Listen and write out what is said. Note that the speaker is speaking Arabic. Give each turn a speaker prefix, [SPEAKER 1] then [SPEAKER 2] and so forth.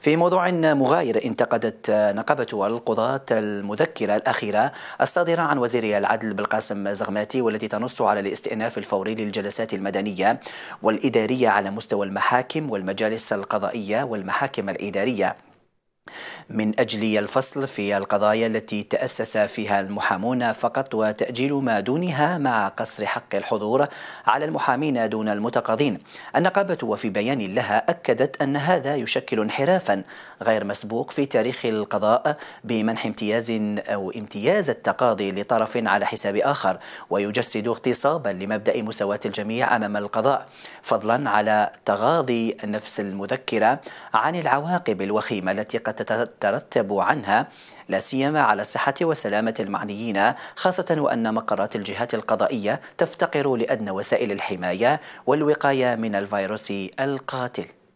[SPEAKER 1] في موضوع مغاير انتقدت نقابة القضاة المذكرة الأخيرة الصادرة عن وزير العدل بالقاسم زغماتي والتي تنص على الاستئناف الفوري للجلسات المدنية والإدارية على مستوى المحاكم والمجالس القضائية والمحاكم الإدارية من أجل الفصل في القضايا التي تأسس فيها المحامون فقط وتأجيل ما دونها مع قصر حق الحضور على المحامين دون المتقاضين النقابة وفي بيان لها أكدت أن هذا يشكل انحرافا غير مسبوق في تاريخ القضاء بمنح امتياز أو امتياز التقاضي لطرف على حساب آخر ويجسد اغتصابا لمبدأ مساواة الجميع أمام القضاء فضلا على تغاضي نفس المذكرة عن العواقب الوخيمة التي قد تترتب عنها لا سيما على صحة وسلامة المعنيين خاصة وأن مقرات الجهات القضائية تفتقر لأدنى وسائل الحماية والوقاية من الفيروس القاتل